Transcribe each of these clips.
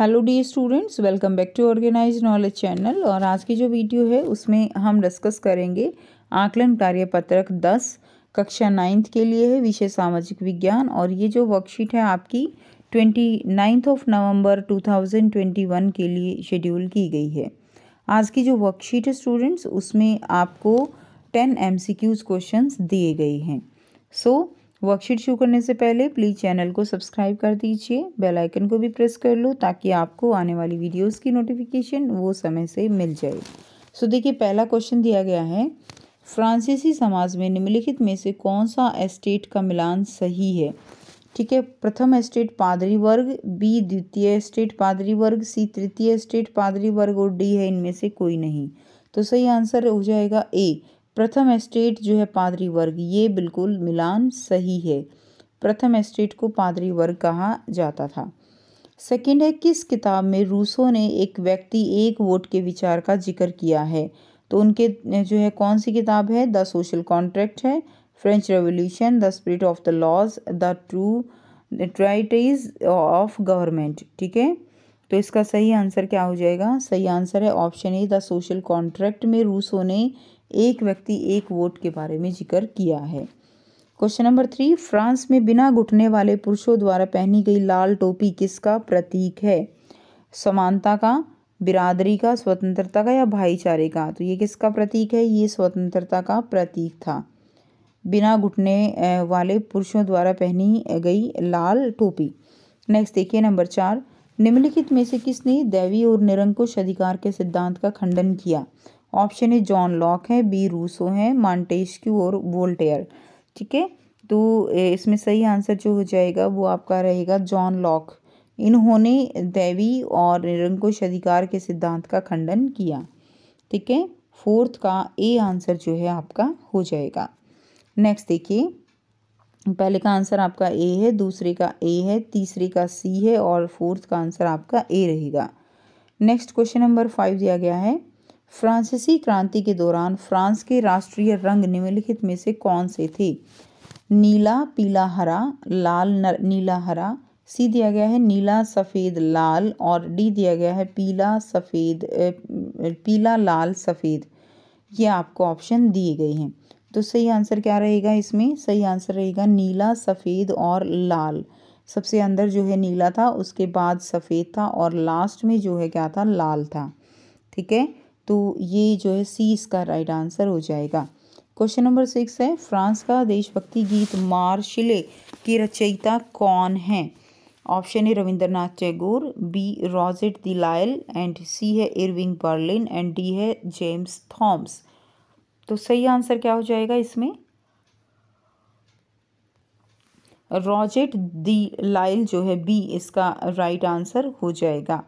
hello the students welcome back to organize knowledge channel और आज की जो वीडियो है उसमें हम डिस्कस करेंगे आकलन कार्य पत्रक दस कक्षा नाइन्थ के लिए है विषय सामाजिक विज्ञान और ये जो वर्कशीट है आपकी twenty ninth of November two thousand twenty one के लिए शेड्यूल की गई है आज की जो वर्कशीट है स्टूडेंट्स उसमें आपको ten M C Qs question दिए गए हैं सो so, वर्कशीट शुरू करने से पहले प्लीज़ चैनल को सब्सक्राइब कर दीजिए बेल आइकन को भी प्रेस कर लो ताकि आपको आने वाली वीडियोस की नोटिफिकेशन वो समय से मिल जाए सो देखिए पहला क्वेश्चन दिया गया है फ्रांसीसी समाज में निम्नलिखित में से कौन सा एस्टेट का मिलान सही है ठीक है प्रथम एस्टेट पादरी वर्ग बी द्वितीय एस्टेट पादरी वर्ग सी तृतीय एस्टेट पादरी वर्ग और डी है इनमें से कोई नहीं तो सही आंसर हो जाएगा ए प्रथम एस्टेट जो है पादरी वर्ग ये बिल्कुल मिलान सही है प्रथम एस्टेट को पादरी वर्ग कहा जाता था सेकंड है किस किताब में रूसो ने एक व्यक्ति एक वोट के विचार का जिक्र किया है तो उनके जो है कौन सी किताब है द सोशल कॉन्ट्रैक्ट है French revolution the spirit of the laws the true treatises of government ठीक है तो इसका सही आंसर क्या हो जाएगा सही आंसर है option A the social contract में रूसो ने एक व्यक्ति एक वोट के बारे में जिक्र किया है क्वेश्चन नंबर थ्री फ्रांस में बिना घुटने वाले पुरुषों द्वारा पहनी गई लाल टोपी किसका प्रतीक है समानता का बिरादरी का स्वतंत्रता का या भाईचारे का तो ये किसका प्रतीक है ये स्वतंत्रता का प्रतीक था बिना घुटने वाले पुरुषों द्वारा पहनी गई लाल टोपी नेक्स्ट देखिए नंबर चार निम्नलिखित में से किसने दैवी और निरंकुश अधिकार के सिद्धांत का खंडन किया ऑप्शन ए जॉन लॉक है बी रूसो है मॉन्टेस्क्यू और वोल्टेयर ठीक है तो इसमें सही आंसर जो हो जाएगा वो आपका रहेगा जॉन लॉक इन्होंने दैवी और निरंकुश अधिकार के सिद्धांत का खंडन किया ठीक है फोर्थ का ए आंसर जो है आपका हो जाएगा नेक्स्ट देखिए पहले का आंसर आपका ए है दूसरे का ए है तीसरे का सी है और फोर्थ का आंसर आपका ए रहेगा नेक्स्ट क्वेश्चन नंबर फाइव दिया गया है फ्रांसीसी क्रांति के दौरान फ्रांस के राष्ट्रीय रंग निम्नलिखित में से कौन से थे नीला पीला हरा लाल नर, नीला हरा सी दिया गया है नीला सफ़ेद लाल और डी दिया गया है पीला सफ़ेद पीला लाल सफ़ेद ये आपको ऑप्शन दिए गए हैं तो सही आंसर क्या रहेगा इसमें सही आंसर रहेगा नीला सफ़ेद और लाल सबसे अंदर जो है नीला था उसके बाद सफ़ेद था और लास्ट में जो है क्या था लाल था ठीक है तो ये जो है सी इसका राइट आंसर हो जाएगा क्वेश्चन नंबर सिक्स है फ्रांस का देशभक्ति गीत मार्शिले की रचयिता कौन है ऑप्शन है रविंद्रनाथ टैगोर बी रॉजेट लायल एंड सी है इरविंग बर्लिन एंड डी है जेम्स थॉम्स तो सही आंसर क्या हो जाएगा इसमें रॉजेट दी लाइल जो है बी इसका राइट right आंसर हो जाएगा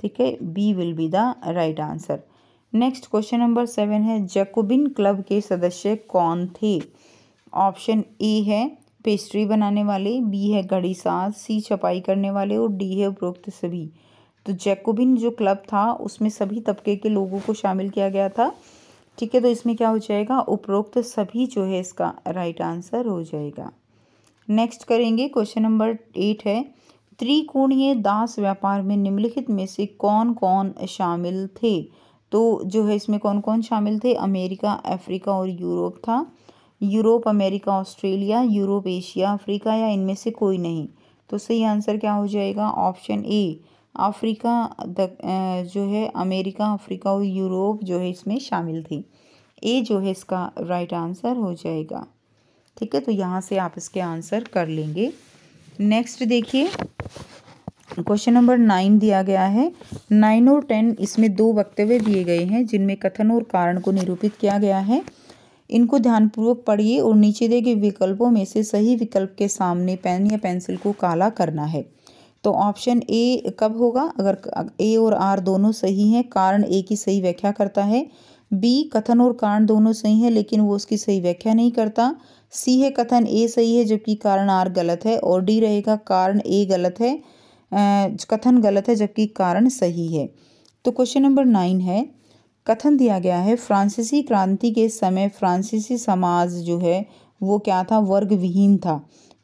ठीक है B will be the right answer next question number seven है जैकोबिन क्लब के सदस्य कौन थे ऑप्शन ए है पेस्ट्री बनाने वाले बी है घड़ी साज सी छपाई करने वाले और डी है उपरोक्त सभी तो जैकोबिन जो क्लब था उसमें सभी तबके के लोगों को शामिल किया गया था ठीक है तो इसमें क्या हो जाएगा उपरोक्त सभी जो है इसका राइट आंसर हो जाएगा नेक्स्ट करेंगे क्वेश्चन नंबर एट है त्रिकोणीय दास व्यापार में निम्नलिखित में से कौन कौन शामिल थे तो जो है इसमें कौन कौन शामिल थे अमेरिका अफ्रीका और यूरोप था Europe America Australia Europe Asia Africa या इनमें से कोई नहीं तो सही आंसर क्या हो जाएगा ऑप्शन ए अफ्रीका जो है अमेरिका अफ्रीका और यूरोप जो है इसमें शामिल थी ए जो है इसका राइट आंसर हो जाएगा ठीक है तो यहाँ से आप इसके आंसर कर लेंगे नेक्स्ट देखिए क्वेश्चन नंबर नाइन दिया गया है नाइन और टेन इसमें दो वक्तव्य दिए गए हैं जिनमें कथन और कारण को निरूपित किया गया है इनको ध्यानपूर्वक पढ़िए और नीचे दिए गए विकल्पों में से सही विकल्प के सामने पेन या पेंसिल को काला करना है तो ऑप्शन ए कब होगा अगर ए और आर दोनों सही हैं कारण ए की सही व्याख्या करता है बी कथन और कारण दोनों सही हैं लेकिन वो उसकी सही व्याख्या नहीं करता सी है कथन ए सही है जबकि कारण आर गलत है और डी रहेगा कारण ए गलत है कथन गलत है जबकि कारण सही है तो क्वेश्चन नंबर नाइन है कथन दिया गया है फ्रांसीसी क्रांति के समय फ्रांसीसी समाज जो है वो क्या था वर्ग विहीन था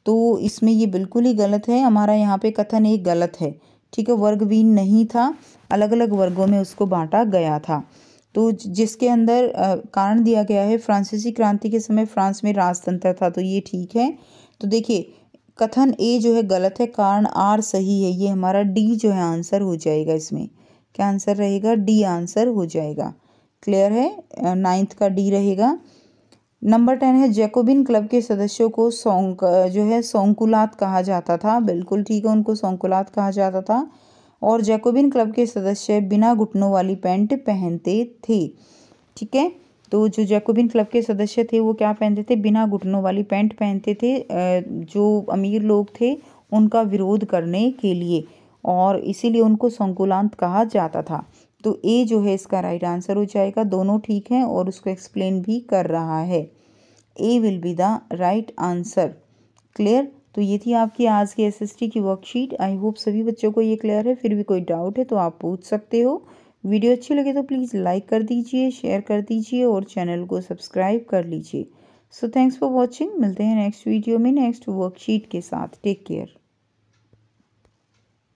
तो इसमें ये बिल्कुल ही गलत है हमारा यहाँ पे कथन एक गलत है ठीक है वर्ग विहीन नहीं था अलग अलग वर्गों में उसको बांटा गया था तो जिसके अंदर कारण दिया गया है फ्रांसीसी क्रांति के समय फ्रांस में राजतंत्र था तो ये ठीक है तो देखिए कथन ए जो है गलत है कारण आर सही है ये हमारा डी जो है आंसर हो जाएगा इसमें क्या आंसर रहेगा डी आंसर हो जाएगा क्लियर है नाइन्थ का डी रहेगा नंबर टेन है जैकोबिन क्लब के सदस्यों को सोंक जो है सोंकुलात कहा जाता था बिल्कुल ठीक है उनको सोंकुलात कहा जाता था और जैकोबिन क्लब के सदस्य बिना घुटनों वाली पैंट पहनते थे ठीक है तो जो जैकोबिन क्लब के सदस्य थे वो क्या पहनते थे बिना घुटनों वाली पैंट पहनते थे जो अमीर लोग थे उनका विरोध करने के लिए और इसीलिए उनको संकुलांत कहा जाता था तो ए जो है इसका राइट आंसर हो जाएगा दोनों ठीक हैं और उसको एक्सप्लेन भी कर रहा है A will be the right answer clear तो ये थी आपकी आज की एसएसटी की वर्कशीट आई होप सभी बच्चों को ये क्लियर है फिर भी कोई डाउट है तो आप पूछ सकते हो वीडियो अच्छी लगे तो प्लीज़ लाइक कर दीजिए शेयर कर दीजिए और चैनल को सब्सक्राइब कर लीजिए सो थैंक्स फॉर वॉचिंग मिलते हैं नेक्स्ट वीडियो में नेक्स्ट वर्कशीट के साथ टेक केयर